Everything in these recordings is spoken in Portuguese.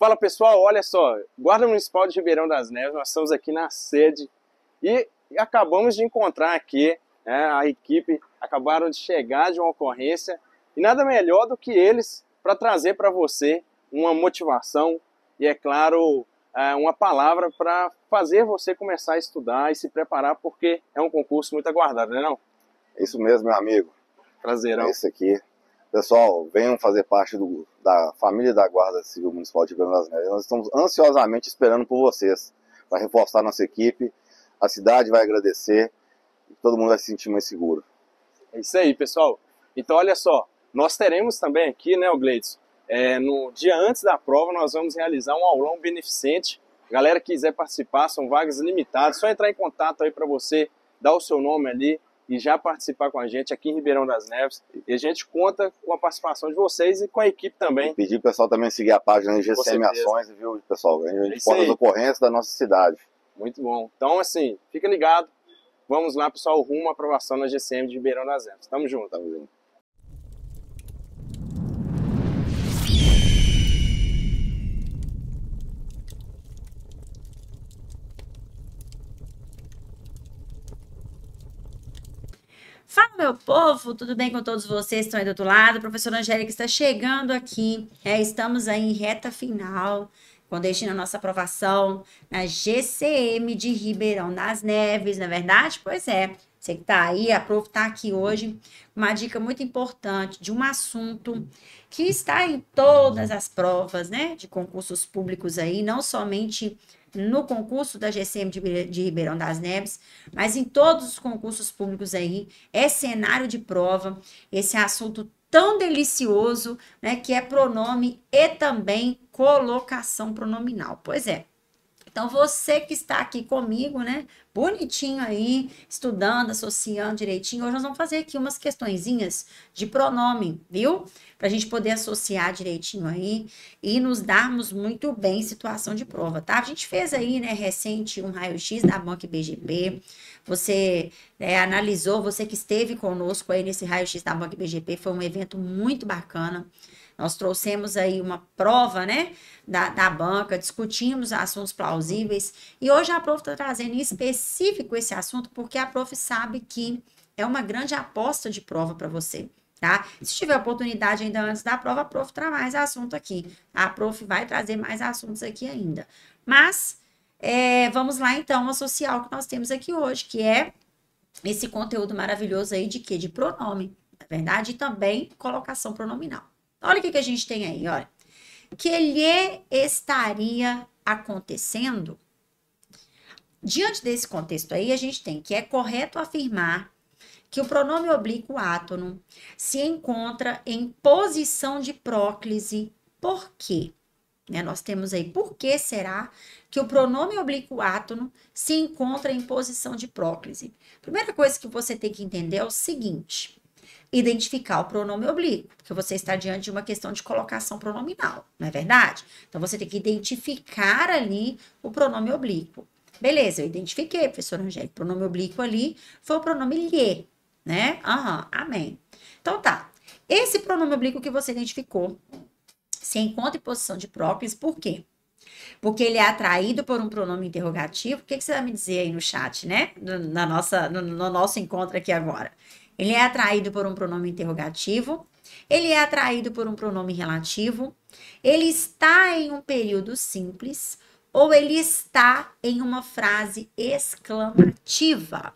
Fala pessoal, olha só, Guarda Municipal de Ribeirão das Neves, nós estamos aqui na sede e acabamos de encontrar aqui né, a equipe, acabaram de chegar de uma ocorrência e nada melhor do que eles para trazer para você uma motivação e, é claro, é, uma palavra para fazer você começar a estudar e se preparar, porque é um concurso muito aguardado, não é? Não? Isso mesmo, meu amigo. Prazerão. Esse é aqui Pessoal, venham fazer parte do, da família da Guarda Civil Municipal de Belo Horizonte. Nós estamos ansiosamente esperando por vocês. para reforçar nossa equipe, a cidade vai agradecer e todo mundo vai se sentir mais seguro. É isso aí, pessoal. Então, olha só, nós teremos também aqui, né, Gleides, é, no dia antes da prova nós vamos realizar um aulão beneficente. galera que quiser participar, são vagas limitadas, só entrar em contato aí para você, dar o seu nome ali, e já participar com a gente aqui em Ribeirão das Neves. E a gente conta com a participação de vocês e com a equipe também. E pedir o pessoal também seguir a página de GCM Ações, viu, pessoal? A gente é conta as ocorrências da nossa cidade. Muito bom. Então, assim, fica ligado. Vamos lá, pessoal, rumo à aprovação na GCM de Ribeirão das Neves. Tamo junto. Tamo junto. Fala, meu povo, tudo bem com todos vocês que estão aí do outro lado? A professora Angélica está chegando aqui. É, estamos aí em reta final, com destino à nossa aprovação na GCM de Ribeirão das Neves, na é verdade? Pois é. Você que está aí, a prof está aqui hoje, uma dica muito importante de um assunto que está em todas as provas, né, de concursos públicos aí, não somente no concurso da GCM de, de Ribeirão das Neves, mas em todos os concursos públicos aí, é cenário de prova, esse assunto tão delicioso, né, que é pronome e também colocação pronominal. Pois é, então, você que está aqui comigo, né? Bonitinho aí, estudando, associando direitinho. Hoje nós vamos fazer aqui umas questõezinhas de pronome, viu? Para a gente poder associar direitinho aí e nos darmos muito bem em situação de prova, tá? A gente fez aí, né, recente um raio-x da Banca BGP. Você né, analisou, você que esteve conosco aí nesse raio-x da Banca BGP, foi um evento muito bacana. Nós trouxemos aí uma prova, né, da, da banca, discutimos assuntos plausíveis e hoje a prof está trazendo em específico esse assunto porque a prof sabe que é uma grande aposta de prova para você. Tá? Se tiver oportunidade ainda antes da prova, a prof traz mais assunto aqui. A prof vai trazer mais assuntos aqui ainda. Mas é, vamos lá então ao social que nós temos aqui hoje, que é esse conteúdo maravilhoso aí de quê? De pronome, na tá verdade, e também colocação pronominal. Olha o que, que a gente tem aí, olha. Que lhe estaria acontecendo? Diante desse contexto aí, a gente tem que é correto afirmar que o pronome oblíquo átono se encontra em posição de próclise. Por quê? Né? Nós temos aí por que será que o pronome oblíquo átono se encontra em posição de próclise. Primeira coisa que você tem que entender é o seguinte: identificar o pronome oblíquo, porque você está diante de uma questão de colocação pronominal, não é verdade? Então você tem que identificar ali o pronome oblíquo. Beleza, eu identifiquei, professor Angélica, o pronome oblíquo ali foi o pronome lhe, né? Aham, amém. Então tá, esse pronome oblíquo que você identificou se encontra em posição de próclise, por quê? Porque ele é atraído por um pronome interrogativo. O que, que você vai me dizer aí no chat, né? No, na nossa, no, no nosso encontro aqui agora. Ele é atraído por um pronome interrogativo, ele é atraído por um pronome relativo, ele está em um período simples ou ele está em uma frase exclamativa.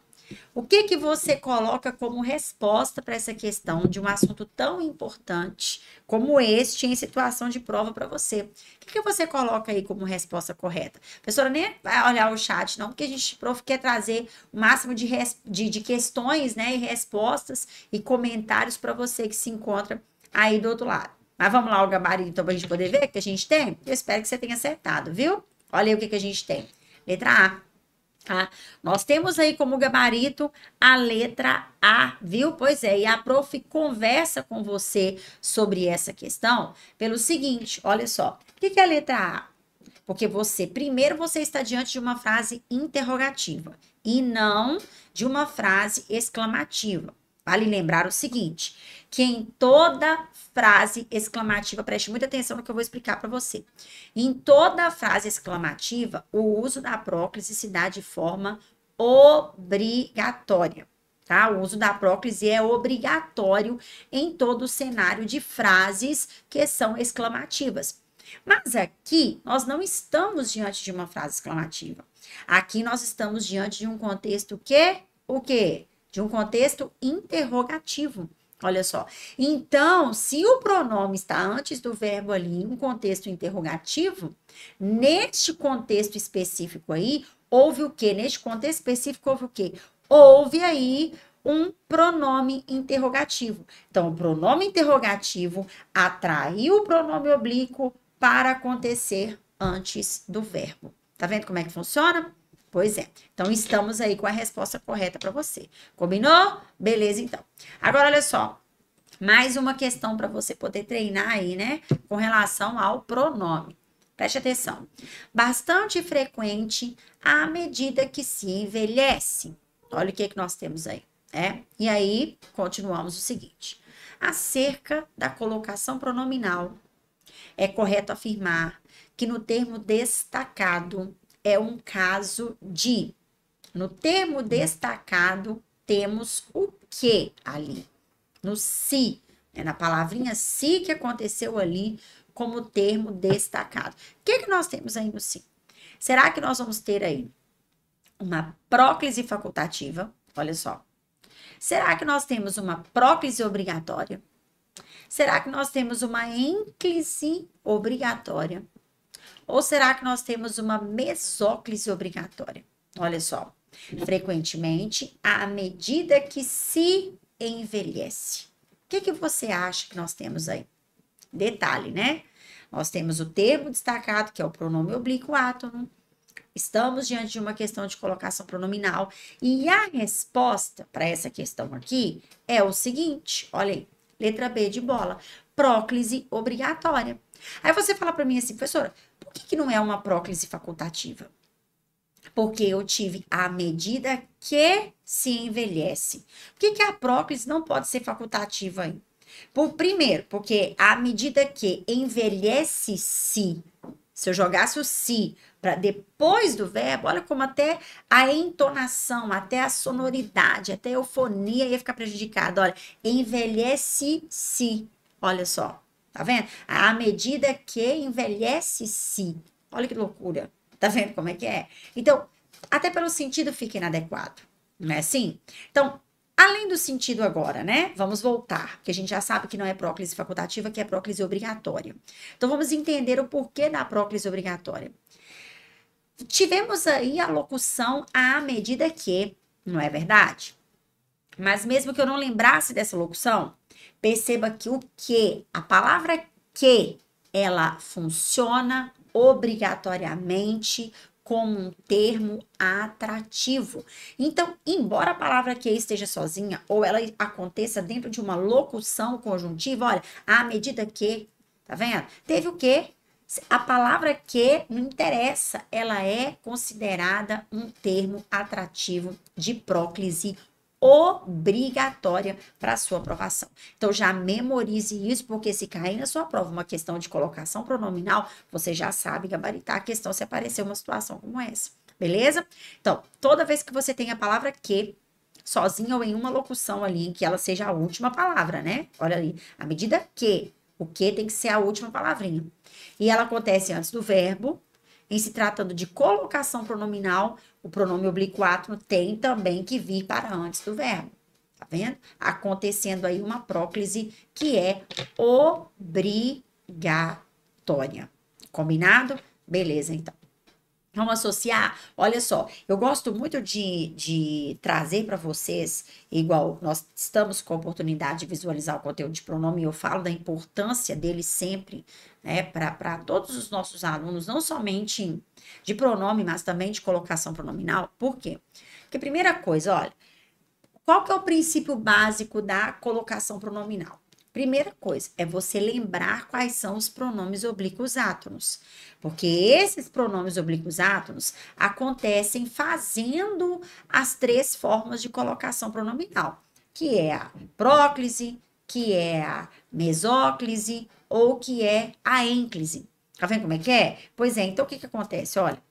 O que, que você coloca como resposta para essa questão de um assunto tão importante como este em situação de prova para você? O que, que você coloca aí como resposta correta? A nem vai olhar o chat, não, porque a gente, prof, quer trazer o máximo de, de, de questões né, e respostas e comentários para você que se encontra aí do outro lado. Mas vamos lá, o gabarito, então, para a gente poder ver o que a gente tem? Eu espero que você tenha acertado, viu? Olha aí o que, que a gente tem. Letra A Tá? Nós temos aí como gabarito a letra A, viu? Pois é, e a prof conversa com você sobre essa questão pelo seguinte, olha só. O que, que é a letra A? Porque você, primeiro você está diante de uma frase interrogativa e não de uma frase exclamativa. Vale lembrar o seguinte, que em toda frase exclamativa, preste muita atenção no que eu vou explicar para você. Em toda frase exclamativa, o uso da próclise se dá de forma obrigatória. Tá? O uso da próclise é obrigatório em todo o cenário de frases que são exclamativas. Mas aqui nós não estamos diante de uma frase exclamativa. Aqui nós estamos diante de um contexto que o quê? De um contexto interrogativo. Olha só. Então, se o pronome está antes do verbo ali, em um contexto interrogativo, neste contexto específico aí, houve o quê? Neste contexto específico, houve o quê? Houve aí um pronome interrogativo. Então, o pronome interrogativo atraiu o pronome oblíquo para acontecer antes do verbo. Tá vendo como é que funciona? Pois é. Então, estamos aí com a resposta correta para você. Combinou? Beleza, então. Agora, olha só. Mais uma questão para você poder treinar aí, né? Com relação ao pronome. Preste atenção. Bastante frequente à medida que se envelhece. Olha o que, que nós temos aí, né? E aí, continuamos o seguinte. Acerca da colocação pronominal, é correto afirmar que no termo destacado é um caso de. No termo destacado, temos o que ali. No se, é na palavrinha se que aconteceu ali como termo destacado. O que, é que nós temos aí no se? Será que nós vamos ter aí uma próclise facultativa? Olha só. Será que nós temos uma próclise obrigatória? Será que nós temos uma ênclise obrigatória? Ou será que nós temos uma mesóclise obrigatória? Olha só, frequentemente, à medida que se envelhece. O que, que você acha que nós temos aí? Detalhe, né? Nós temos o termo destacado, que é o pronome oblíquo átomo. Estamos diante de uma questão de colocação pronominal. E a resposta para essa questão aqui é o seguinte: olha aí, letra B de bola próclise obrigatória. Aí você fala para mim assim, professora, por que, que não é uma próclise facultativa? Porque eu tive à medida que se envelhece. Por que, que a próclise não pode ser facultativa aí? Por, primeiro, porque à medida que envelhece-se, se eu jogasse o si para depois do verbo, olha como até a entonação, até a sonoridade, até a eufonia ia ficar prejudicada. Olha, envelhece-se. Olha só, tá vendo? À medida que envelhece-se. Olha que loucura. Tá vendo como é que é? Então, até pelo sentido fica inadequado, não é assim? Então, além do sentido agora, né? Vamos voltar, porque a gente já sabe que não é próclise facultativa, que é próclise obrigatória. Então, vamos entender o porquê da próclise obrigatória. Tivemos aí a locução à medida que, não é verdade? Mas mesmo que eu não lembrasse dessa locução, Perceba que o que, a palavra que, ela funciona obrigatoriamente como um termo atrativo. Então, embora a palavra que esteja sozinha ou ela aconteça dentro de uma locução conjuntiva, olha, à medida que, tá vendo? Teve o que? A palavra que não interessa, ela é considerada um termo atrativo de próclise obrigatória para sua aprovação. Então já memorize isso, porque se cair na sua prova uma questão de colocação pronominal, você já sabe gabaritar a questão se aparecer uma situação como essa. Beleza? Então, toda vez que você tem a palavra que sozinha ou em uma locução ali, em que ela seja a última palavra, né? Olha ali, à medida que, o que tem que ser a última palavrinha. E ela acontece antes do verbo, em se tratando de colocação pronominal o pronome obliquato tem também que vir para antes do verbo. Tá vendo? Acontecendo aí uma próclise que é obrigatória. Combinado? Beleza, então. Vamos associar? Olha só, eu gosto muito de, de trazer para vocês, igual nós estamos com a oportunidade de visualizar o conteúdo de pronome, eu falo da importância dele sempre, né, para todos os nossos alunos, não somente de pronome, mas também de colocação pronominal. Por quê? Porque, primeira coisa, olha, qual que é o princípio básico da colocação pronominal? Primeira coisa é você lembrar quais são os pronomes oblíquos átonos, porque esses pronomes oblíquos átonos acontecem fazendo as três formas de colocação pronominal, que é a próclise, que é a mesóclise ou que é a ênclise. Tá vendo como é que é? Pois é, então o que, que acontece? Olha,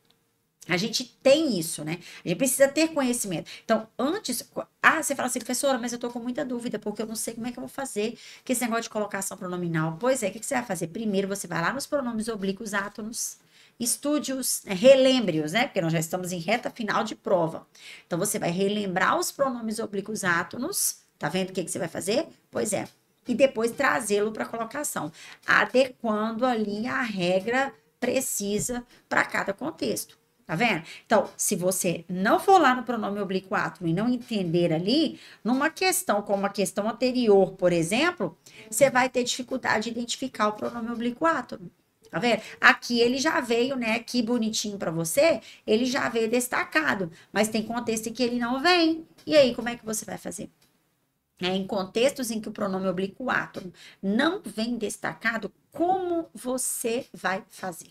a gente tem isso, né? A gente precisa ter conhecimento. Então, antes, ah, você fala assim, professora, mas eu tô com muita dúvida, porque eu não sei como é que eu vou fazer que esse negócio de colocação pronominal. Pois é, o que, você vai fazer? Primeiro, você vai lá nos pronomes oblíquos átomos, estude-os, né, relembre-os, né? Porque nós já estamos em reta final de prova. Então, você vai relembrar os pronomes oblíquos átomos, tá vendo o que, que você vai fazer? Pois é. E depois trazê-lo para colocação, adequando ali a regra precisa para cada contexto. Tá vendo? Então, se você não for lá no pronome oblíquo átomo e não entender ali, numa questão como a questão anterior, por exemplo, você vai ter dificuldade de identificar o pronome oblíquo átomo. Tá vendo? Aqui ele já veio, né? Aqui bonitinho para você, ele já veio destacado, mas tem contexto em que ele não vem. E aí, como é que você vai fazer? É, em contextos em que o pronome oblíquo átomo não vem destacado, como você vai fazer?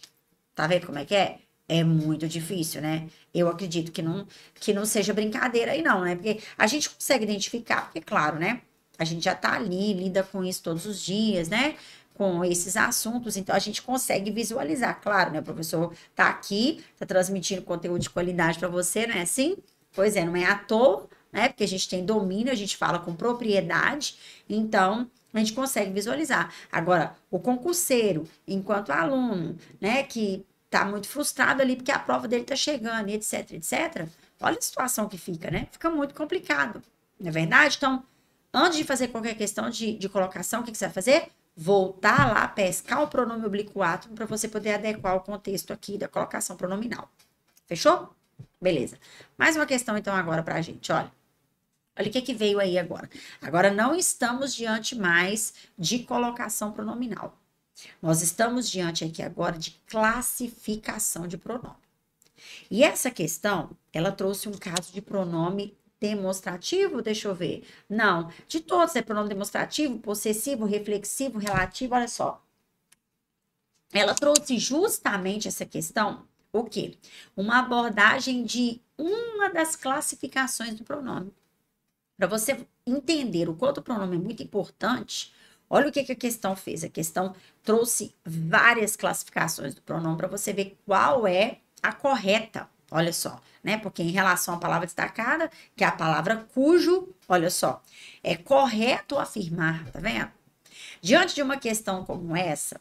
Tá vendo como é que é? É muito difícil, né? Eu acredito que não, que não seja brincadeira aí, não, né? Porque a gente consegue identificar, porque, claro, né? A gente já tá ali, lida com isso todos os dias, né? Com esses assuntos, então a gente consegue visualizar, claro, né? O professor tá aqui, tá transmitindo conteúdo de qualidade para você, não é assim? Pois é, não é à toa, né? Porque a gente tem domínio, a gente fala com propriedade, então a gente consegue visualizar. Agora, o concurseiro, enquanto aluno, né, que tá muito frustrado ali porque a prova dele tá chegando, etc, etc. Olha a situação que fica, né? Fica muito complicado, não é verdade? Então, antes de fazer qualquer questão de, de colocação, o que, que você vai fazer? Voltar lá, pescar o pronome obliquato para você poder adequar o contexto aqui da colocação pronominal. Fechou? Beleza. Mais uma questão, então, agora para a gente, olha. Olha o que, que veio aí agora. Agora não estamos diante mais de colocação pronominal. Nós estamos diante aqui agora de classificação de pronome. E essa questão, ela trouxe um caso de pronome demonstrativo, deixa eu ver. Não, de todos é pronome demonstrativo, possessivo, reflexivo, relativo, olha só. Ela trouxe justamente essa questão, o quê? Uma abordagem de uma das classificações do pronome. Para você entender o quanto o pronome é muito importante, Olha o que, que a questão fez. A questão trouxe várias classificações do pronome para você ver qual é a correta. Olha só, né? Porque em relação à palavra destacada, que é a palavra cujo, olha só, é correto afirmar, tá vendo? Diante de uma questão como essa,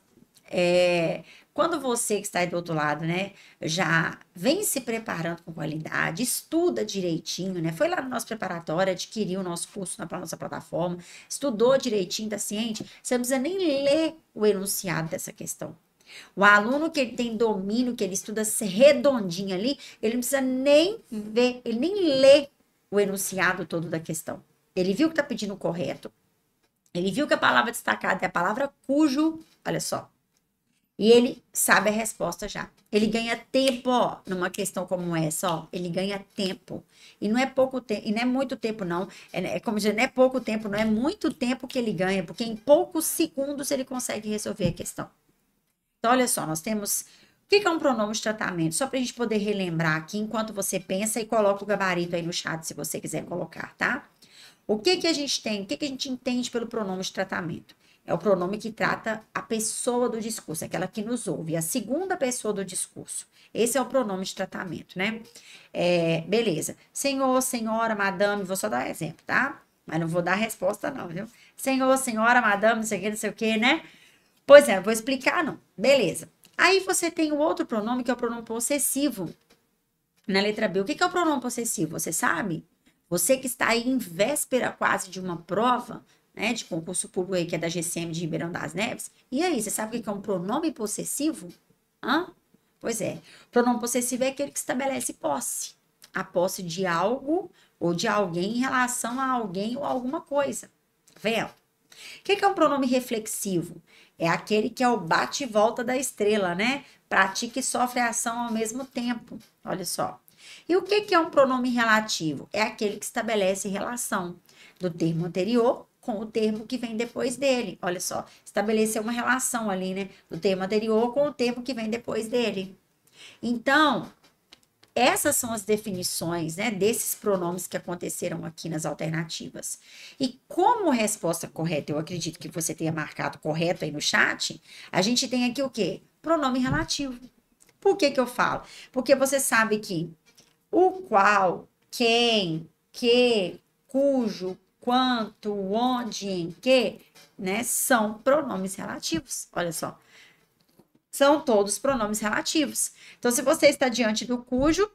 é, quando você que está aí do outro lado, né, já vem se preparando com qualidade, estuda direitinho, né? Foi lá no nosso preparatório, adquiriu o nosso curso na nossa plataforma, estudou direitinho, tá ciente, você não precisa nem ler o enunciado dessa questão. O aluno que ele tem domínio, que ele estuda redondinho ali, ele não precisa nem ver, ele nem lê o enunciado todo da questão. Ele viu que está pedindo o correto. Ele viu que a palavra destacada é a palavra cujo, olha só, e ele sabe a resposta já. Ele ganha tempo, ó, numa questão como essa, ó. Ele ganha tempo. E não é pouco tempo, e não é muito tempo, não. É, é como dizer, não é pouco tempo, não é muito tempo que ele ganha, porque em poucos segundos ele consegue resolver a questão. Então, olha só, nós temos. O que é um pronome de tratamento? Só para a gente poder relembrar aqui enquanto você pensa e coloca o gabarito aí no chat se você quiser colocar, tá? O que, que a gente tem? O que, que a gente entende pelo pronome de tratamento? é o pronome que trata a pessoa do discurso, é aquela que nos ouve, é a segunda pessoa do discurso. Esse é o pronome de tratamento, né? É, beleza. Senhor, senhora, madame, vou só dar exemplo, tá? Mas não vou dar resposta, não, viu? Senhor, senhora, madame, não sei o que, não sei o que, né? Pois é, vou explicar, não. Beleza. Aí você tem o outro pronome, que é o pronome possessivo. Na letra B, o que é o pronome possessivo? Você sabe? Você que está aí em véspera quase de uma prova, né, de concurso público aí, que é da GCM de Ribeirão das Neves. E aí, você sabe o que é um pronome possessivo? Hã? Pois é, pronome possessivo é aquele que estabelece posse. A posse de algo ou de alguém em relação a alguém ou alguma coisa. Tá vendo? O que é um pronome reflexivo? É aquele que é o bate e volta da estrela, né? Pratica e sofre a ação ao mesmo tempo. Olha só. E o que é um pronome relativo? É aquele que estabelece relação do termo anterior com o termo que vem depois dele. Olha só, estabeleceu uma relação ali, né? Do termo anterior com o termo que vem depois dele. Então, essas são as definições né, desses pronomes que aconteceram aqui nas alternativas. E como resposta correta, eu acredito que você tenha marcado correto aí no chat, a gente tem aqui o quê? Pronome relativo. Por que, que eu falo? Porque você sabe que o qual, quem, que, cujo, quanto, onde, em que, né? São pronomes relativos. Olha só. São todos pronomes relativos. Então, se você está diante do cujo,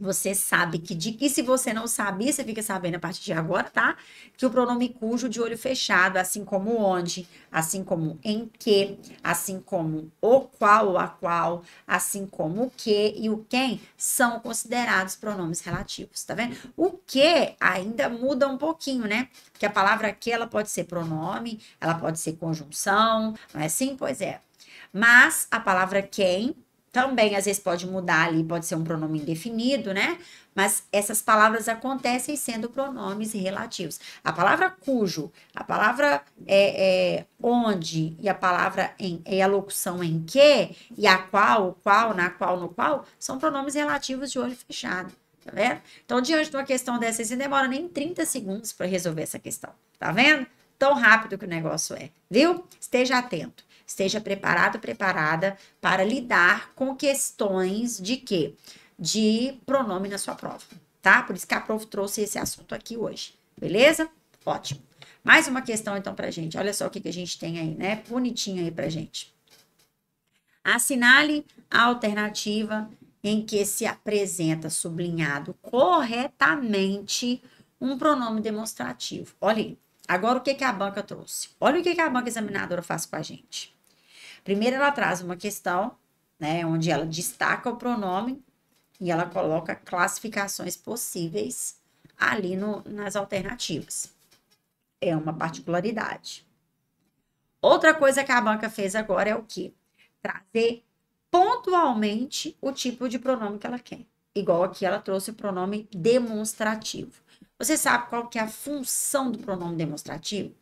você sabe que de que se você não sabia, você fica sabendo a partir de agora, tá? Que o pronome cujo de olho fechado, assim como onde, assim como em que, assim como o qual ou a qual, assim como o que e o quem são considerados pronomes relativos, tá vendo? O que ainda muda um pouquinho, né? Porque a palavra que ela pode ser pronome, ela pode ser conjunção, não é assim? Pois é. Mas a palavra quem também às vezes pode mudar ali, pode ser um pronome indefinido, né? Mas essas palavras acontecem sendo pronomes relativos. A palavra cujo, a palavra é, é, onde e a palavra em e a locução em que e a qual, o qual, na qual, no qual são pronomes relativos de olho fechado. Tá vendo? Então, diante de uma questão dessa, você demora nem 30 segundos para resolver essa questão. Tá vendo? Tão rápido que o negócio é, viu? Esteja atento esteja preparado, preparada para lidar com questões de quê? De pronome na sua prova, tá? Por isso que a prof trouxe esse assunto aqui hoje, beleza? Ótimo. Mais uma questão, então, pra gente. Olha só o que, que a gente tem aí, né? Bonitinho aí pra gente. Assinale a alternativa em que se apresenta sublinhado corretamente um pronome demonstrativo. Olha aí. Agora, o que, que a banca trouxe? Olha o que, que a banca examinadora faz com a gente. Primeiro, ela traz uma questão, né, onde ela destaca o pronome e ela coloca classificações possíveis ali no, nas alternativas. É uma particularidade. Outra coisa que a banca fez agora é o quê? Trazer pontualmente o tipo de pronome que ela quer. Igual aqui ela trouxe o pronome demonstrativo. Você sabe qual que é a função do pronome demonstrativo?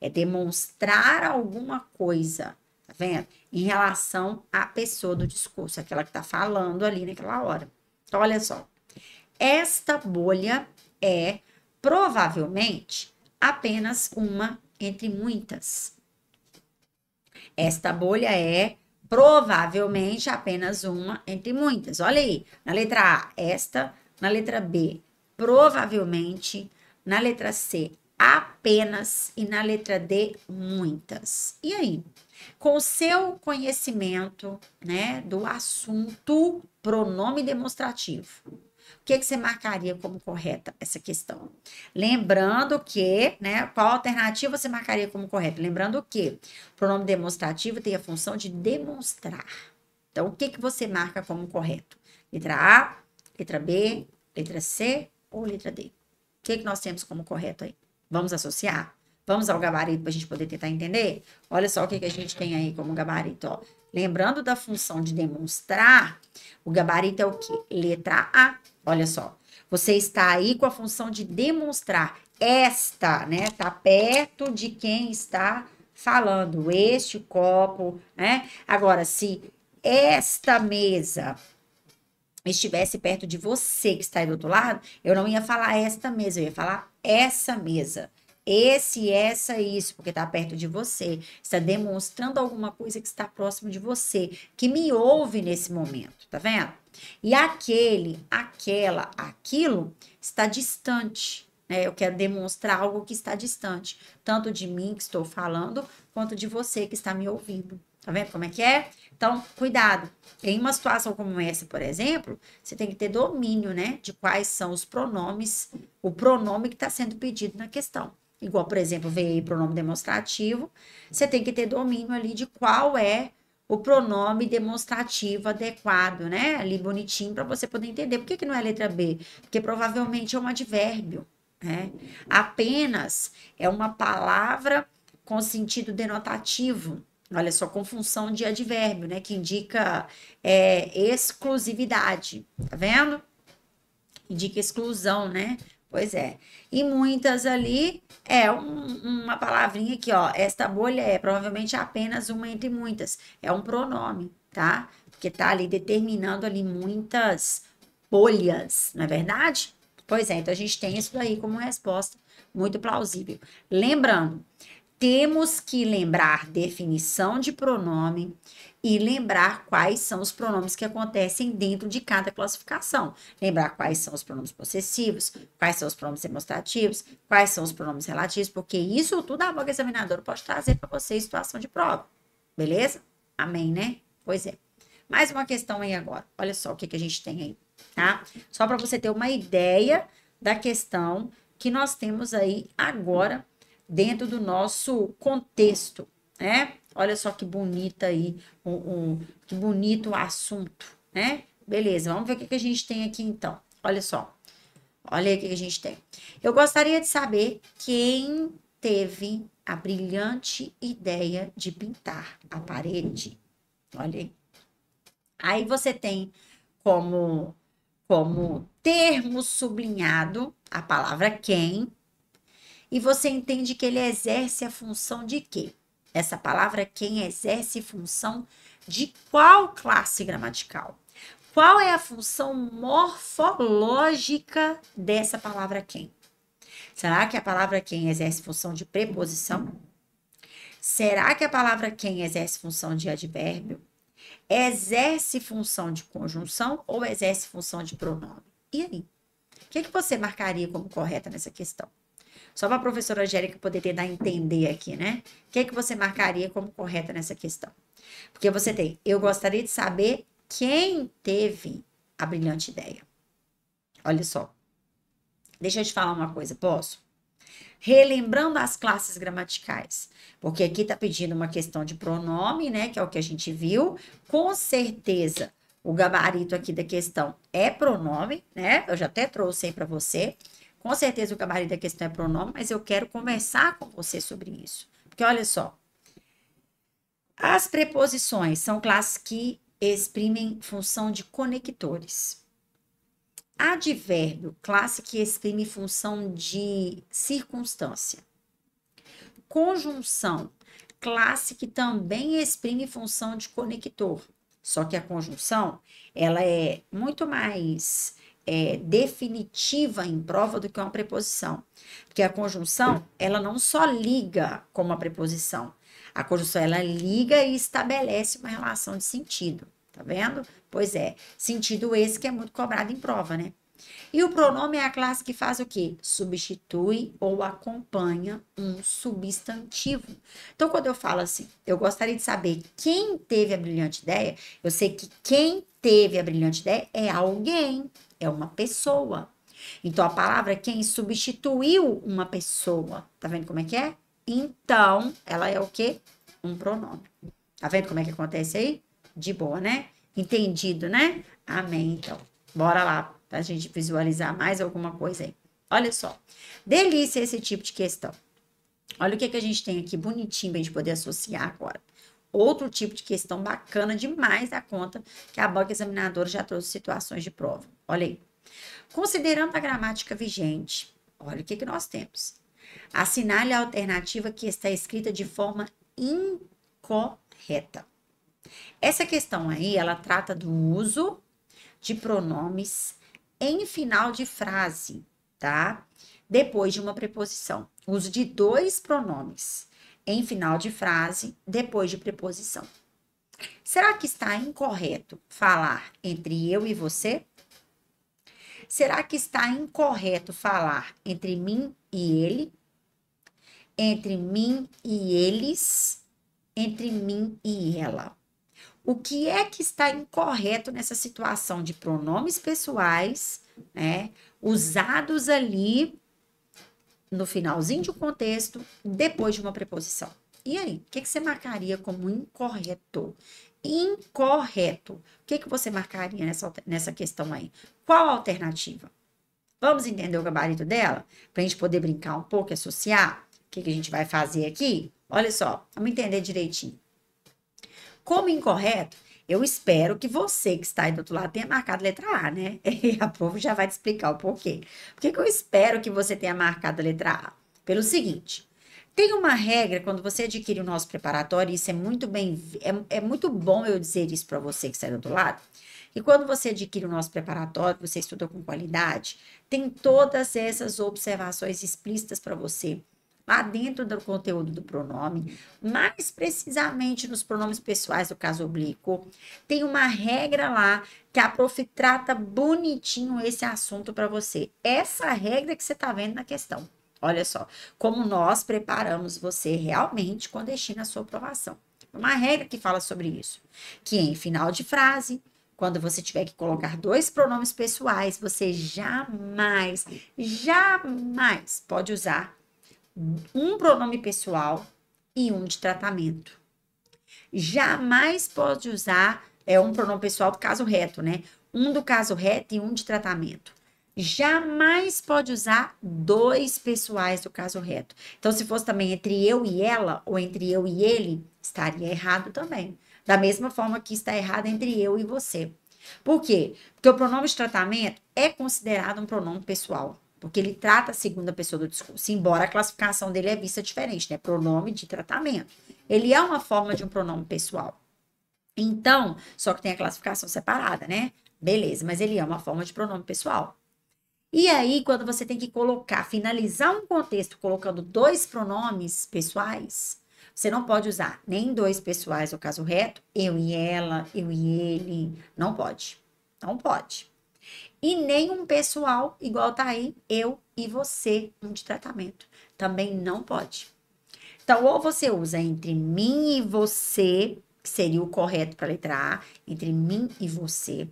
É demonstrar alguma coisa vendo? Em relação à pessoa do discurso, aquela que está falando ali naquela hora. Então, olha só. Esta bolha é provavelmente apenas uma entre muitas. Esta bolha é provavelmente apenas uma entre muitas. Olha aí, na letra A, esta, na letra B, provavelmente, na letra C, apenas e na letra D, muitas. E aí? com o seu conhecimento, né, do assunto pronome demonstrativo. O que, que você marcaria como correta essa questão? Lembrando que, né, qual alternativa você marcaria como correta? Lembrando que o pronome demonstrativo tem a função de demonstrar. Então, o que, que você marca como correto? Letra A, letra B, letra C ou letra D? O que, que nós temos como correto aí? Vamos associar? Vamos ao gabarito para a gente poder tentar entender? Olha só o que, que a gente tem aí como gabarito. Ó. Lembrando da função de demonstrar, o gabarito é o quê? Letra A. Olha só. Você está aí com a função de demonstrar. Esta, né? Está perto de quem está falando. Este copo, né? Agora, se esta mesa estivesse perto de você que está aí do outro lado, eu não ia falar esta mesa, eu ia falar essa mesa esse, essa e isso, porque está perto de você, está demonstrando alguma coisa que está próximo de você, que me ouve nesse momento, tá vendo? E aquele, aquela, aquilo está distante, né? Eu quero demonstrar algo que está distante, tanto de mim que estou falando, quanto de você que está me ouvindo. Tá vendo como é que é? Então, cuidado. Em uma situação como essa, por exemplo, você tem que ter domínio, né, de quais são os pronomes, o pronome que está sendo pedido na questão igual, por exemplo, veio pronome demonstrativo, você tem que ter domínio ali de qual é o pronome demonstrativo adequado, né? Ali bonitinho para você poder entender. Por que, que não é letra B? Porque provavelmente é um advérbio, né? Apenas é uma palavra com sentido denotativo. Olha só, com função de advérbio, né? Que indica é, exclusividade, tá vendo? Indica exclusão, né? Pois é. E muitas ali é um, uma palavrinha aqui, ó. Esta bolha é provavelmente apenas uma entre muitas. É um pronome, tá? Porque tá ali determinando ali muitas bolhas, não é verdade? Pois é, então a gente tem isso daí como resposta muito plausível. Lembrando, temos que lembrar definição de pronome e lembrar quais são os pronomes que acontecem dentro de cada classificação. Lembrar quais são os pronomes possessivos, quais são os pronomes demonstrativos, quais são os pronomes relativos, porque isso tudo a boca examinadora pode trazer para você em situação de prova. Beleza? Amém, né? Pois é. Mais uma questão aí agora. Olha só o que, que a gente tem aí, tá? Só para você ter uma ideia da questão que nós temos aí agora dentro do nosso contexto, né? Olha só que bonita aí, um, um, que bonito o assunto, né? Beleza, vamos ver o que, que a gente tem aqui então. Olha só, olha aí o que, que a gente tem. Eu gostaria de saber quem teve a brilhante ideia de pintar a parede. Olha aí. Aí você tem como como termo sublinhado a palavra quem, e você entende que ele exerce a função de quê? Essa palavra quem exerce função de qual classe gramatical? Qual é a função morfológica dessa palavra quem? Será que a palavra quem exerce função de preposição? Será que a palavra quem exerce função de advérbio? Exerce função de conjunção ou exerce função de pronome? E aí? O que, é que você marcaria como correta nessa questão? Só para a professora Angélica poder tentar entender aqui, né? O que, é que você marcaria como correta nessa questão? Porque você tem, eu gostaria de saber quem teve a brilhante ideia. Olha só. Deixa eu te falar uma coisa, posso? Relembrando as classes gramaticais, porque aqui está pedindo uma questão de pronome, né? Que é o que a gente viu. Com certeza, o gabarito aqui da questão é pronome, né? Eu já até trouxe aí para você. Com certeza o gabarito da questão é pronome, mas eu quero conversar com você sobre isso. Porque olha só. As preposições são classes que exprimem função de conectores. Advérbio, classe que exprime função de circunstância. Conjunção, classe que também exprime função de conector. Só que a conjunção, ela é muito mais é, definitiva em prova do que uma preposição. Porque a conjunção, ela não só liga como a preposição. A conjunção, ela liga e estabelece uma relação de sentido. Tá vendo? Pois é, sentido esse que é muito cobrado em prova, né? E o pronome é a classe que faz o quê? Substitui ou acompanha um substantivo. Então, quando eu falo assim, eu gostaria de saber quem teve a brilhante ideia, eu sei que quem teve a brilhante ideia é alguém é uma pessoa. Então a palavra é quem substituiu uma pessoa. Tá vendo como é que é? Então, ela é o quê? Um pronome. Tá vendo como é que acontece aí? De boa, né? Entendido, né? Amém, então. Bora lá pra gente visualizar mais alguma coisa aí. Olha só. Delícia esse tipo de questão. Olha o que, é que a gente tem aqui bonitinho pra gente poder associar agora outro tipo de questão bacana demais da conta que a banca examinadora já trouxe situações de prova. Olha aí. Considerando a gramática vigente, olha o que, que nós temos. Assinale a alternativa que está escrita de forma incorreta. Essa questão aí, ela trata do uso de pronomes em final de frase, tá? Depois de uma preposição. Uso de dois pronomes em final de frase, depois de preposição. Será que está incorreto falar entre eu e você? Será que está incorreto falar entre mim e ele? Entre mim e eles? Entre mim e ela? O que é que está incorreto nessa situação de pronomes pessoais, né? Usados ali no finalzinho de um contexto, depois de uma preposição. E aí, o que, que você marcaria como incorreto? Incorreto. O que, que você marcaria nessa, nessa questão aí? Qual a alternativa? Vamos entender o gabarito dela? Para a gente poder brincar um pouco e associar? O que, que a gente vai fazer aqui? Olha só, vamos entender direitinho. Como incorreto, eu espero que você que está aí do outro lado tenha marcado letra A, né? E a povo já vai te explicar o porquê. Por que, que eu espero que você tenha marcado a letra A? Pelo seguinte, tem uma regra quando você adquire o nosso preparatório, isso é muito bem, é, é muito bom eu dizer isso para você que está aí do outro lado. E quando você adquire o nosso preparatório, você estuda com qualidade, tem todas essas observações explícitas para você lá dentro do conteúdo do pronome, mais precisamente nos pronomes pessoais do caso oblíquo. Tem uma regra lá que a prof trata bonitinho esse assunto para você. Essa regra que você está vendo na questão. Olha só, como nós preparamos você realmente quando destino na sua aprovação. Uma regra que fala sobre isso, que em final de frase, quando você tiver que colocar dois pronomes pessoais, você jamais, jamais pode usar um pronome pessoal e um de tratamento. Jamais pode usar é um pronome pessoal do caso reto, né? Um do caso reto e um de tratamento. Jamais pode usar dois pessoais do caso reto. Então, se fosse também entre eu e ela ou entre eu e ele, estaria errado também. Da mesma forma que está errado entre eu e você. Por quê? Porque o pronome de tratamento é considerado um pronome pessoal. Porque ele trata a segunda pessoa do discurso, embora a classificação dele é vista diferente, né? Pronome de tratamento. Ele é uma forma de um pronome pessoal. Então, só que tem a classificação separada, né? Beleza, mas ele é uma forma de pronome pessoal. E aí, quando você tem que colocar, finalizar um contexto colocando dois pronomes pessoais, você não pode usar nem dois pessoais, o caso reto, eu e ela, eu e ele, não pode. Não pode e nem um pessoal igual tá aí, eu e você, um de tratamento. Também não pode. Então, ou você usa entre mim e você, que seria o correto para letra A, entre mim e você.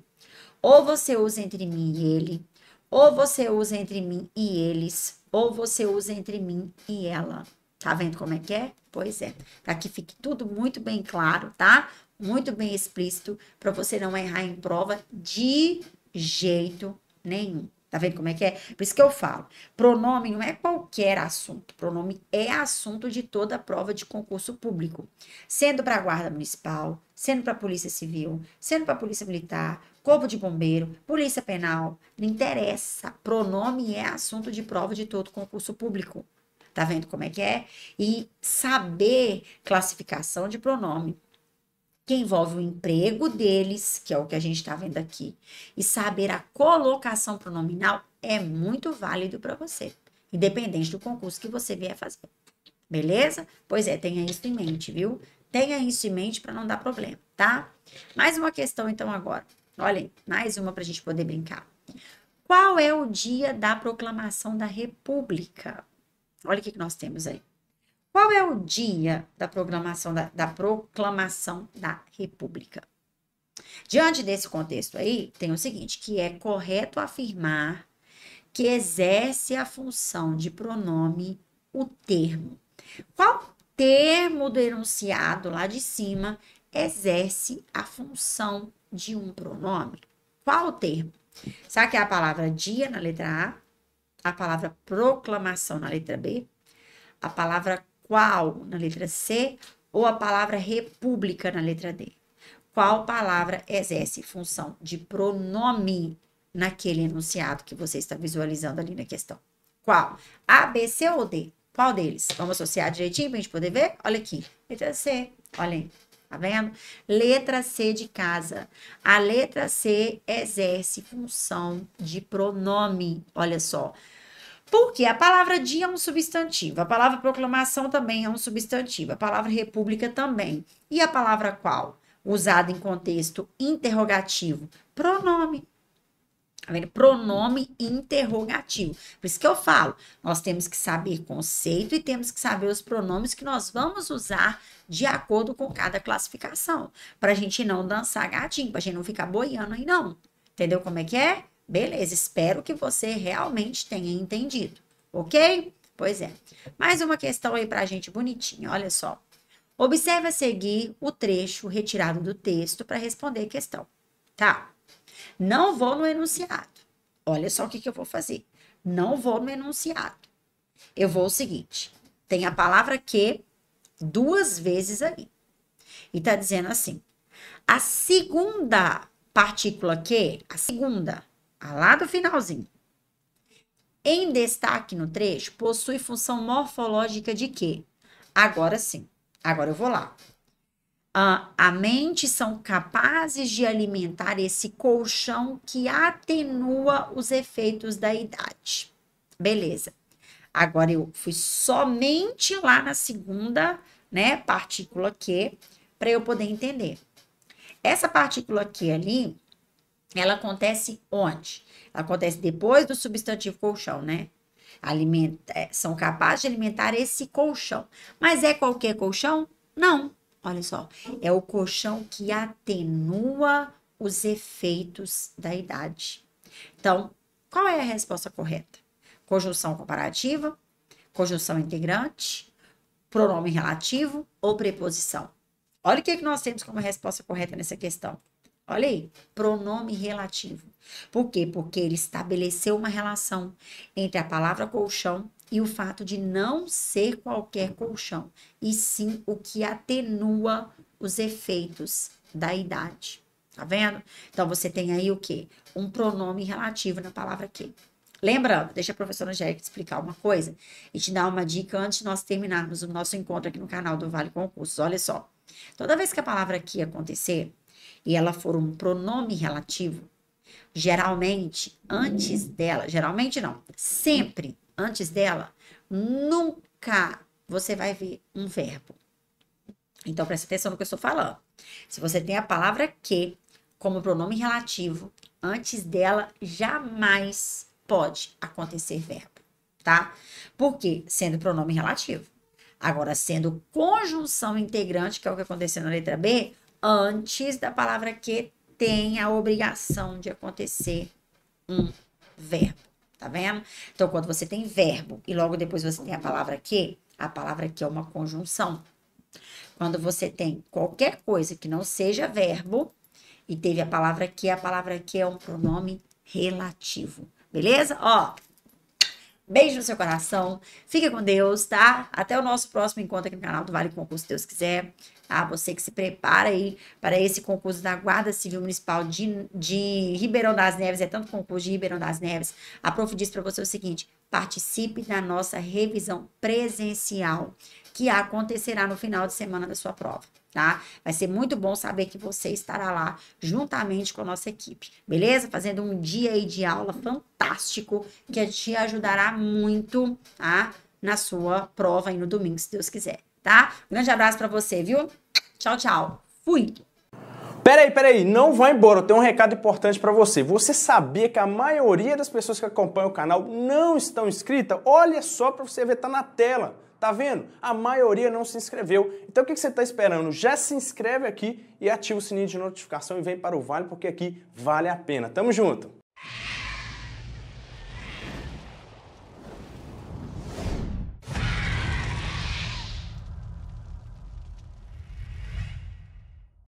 Ou você usa entre mim e ele. Ou você usa entre mim e eles. Ou você usa entre mim e ela. Tá vendo como é que é? Pois é. Para que fique tudo muito bem claro, tá? Muito bem explícito, para você não errar em prova de jeito nenhum. Tá vendo como é que é? Por isso que eu falo, pronome não é qualquer assunto, pronome é assunto de toda prova de concurso público, sendo para a Guarda Municipal, sendo para a Polícia Civil, sendo para a Polícia Militar, Corpo de Bombeiro, Polícia Penal, não interessa, pronome é assunto de prova de todo concurso público. Tá vendo como é que é? E saber classificação de pronome que envolve o emprego deles, que é o que a gente está vendo aqui, e saber a colocação pronominal é muito válido para você, independente do concurso que você vier fazer. Beleza? Pois é, tenha isso em mente, viu? Tenha isso em mente para não dar problema, tá? Mais uma questão então agora. Olhem, mais uma para a gente poder brincar. Qual é o dia da proclamação da República? Olha o que, que nós temos aí. Qual é o dia da proclamação da, da proclamação da República? Diante desse contexto aí, tem o seguinte, que é correto afirmar que exerce a função de pronome o termo. Qual termo do enunciado lá de cima exerce a função de um pronome? Qual o termo? Sabe que é a palavra dia na letra A, a palavra proclamação na letra B, a palavra qual na letra C ou a palavra república na letra D. Qual palavra exerce função de pronome naquele enunciado que você está visualizando ali na questão? Qual? A, B, C ou D? Qual deles? Vamos associar direitinho para a gente poder ver? Olha aqui. Letra C. Olha aí. Tá vendo? Letra C de casa. A letra C exerce função de pronome. Olha só. Porque a palavra dia é um substantivo, a palavra proclamação também é um substantivo, a palavra república também. E a palavra qual? Usada em contexto interrogativo, pronome. Tá vendo? Pronome interrogativo. Por isso que eu falo, nós temos que saber conceito e temos que saber os pronomes que nós vamos usar de acordo com cada classificação. Pra gente não dançar gatinho, pra gente não ficar boiando aí, não. Entendeu como é que é? Beleza, espero que você realmente tenha entendido, ok? Pois é. Mais uma questão aí pra gente bonitinha, olha só. Observe a seguir o trecho retirado do texto para responder a questão, tá? Não vou no enunciado. Olha só o que, que eu vou fazer. Não vou no enunciado. Eu vou o seguinte: tem a palavra que duas vezes aí. E tá dizendo assim: a segunda partícula que, a segunda, ah, lá do finalzinho. Em destaque no trecho, possui função morfológica de quê? Agora sim, agora eu vou lá. Ah, a mente são capazes de alimentar esse colchão que atenua os efeitos da idade. Beleza. Agora eu fui somente lá na segunda, né, partícula Q, para eu poder entender. Essa partícula Q ali, ela acontece onde? Ela acontece depois do substantivo colchão, né? Alimenta, é, são capazes de alimentar esse colchão. Mas é qualquer colchão? Não. Olha só, é o colchão que atenua os efeitos da idade. Então, qual é a resposta correta? Conjunção comparativa, conjunção integrante, pronome relativo ou preposição? Olha o que, é que nós temos como resposta correta nessa questão. Olha aí, pronome relativo. Por quê? Porque ele estabeleceu uma relação entre a palavra colchão e o fato de não ser qualquer colchão, e sim o que atenua os efeitos da idade. Tá vendo? Então você tem aí o quê? Um pronome relativo na palavra que. Lembrando, deixa a professora Angélica te explicar uma coisa e te dar uma dica antes de nós terminarmos o nosso encontro aqui no canal do Vale Concursos. Olha só. Toda vez que a palavra que acontecer, e ela for um pronome relativo, geralmente antes dela, geralmente não, sempre antes dela, nunca você vai ver um verbo. Então presta atenção no que eu estou falando. Se você tem a palavra que como pronome relativo, antes dela jamais pode acontecer verbo, tá? Porque sendo pronome relativo. Agora, sendo conjunção integrante, que é o que aconteceu na letra B, antes da palavra que tem a obrigação de acontecer um verbo, tá vendo? Então, quando você tem verbo e logo depois você tem a palavra que, a palavra que é uma conjunção. Quando você tem qualquer coisa que não seja verbo e teve a palavra que, a palavra que é um pronome relativo, beleza? Ó, Beijo no seu coração. Fica com Deus, tá? Até o nosso próximo encontro aqui no canal do Vale Concurso, se Deus quiser. Ah, Você que se prepara aí para esse concurso da Guarda Civil Municipal de, de Ribeirão das Neves, é tanto concurso de Ribeirão das Neves, a Prof diz para você o seguinte, participe da nossa revisão presencial, que acontecerá no final de semana da sua prova. Tá? Vai ser muito bom saber que você estará lá juntamente com a nossa equipe, beleza? Fazendo um dia aí de aula fantástico que te ajudará muito, tá? Na sua prova aí no domingo, se Deus quiser tá? Um grande abraço para você, viu? Tchau, tchau. Fui. Peraí, peraí, não vá embora, eu tenho um recado importante para você. Você sabia que a maioria das pessoas que acompanham o canal não estão inscritas? Olha só para você ver, tá na tela. Tá vendo? A maioria não se inscreveu. Então o que você está esperando? Já se inscreve aqui e ativa o sininho de notificação e vem para o Vale, porque aqui vale a pena. Tamo junto!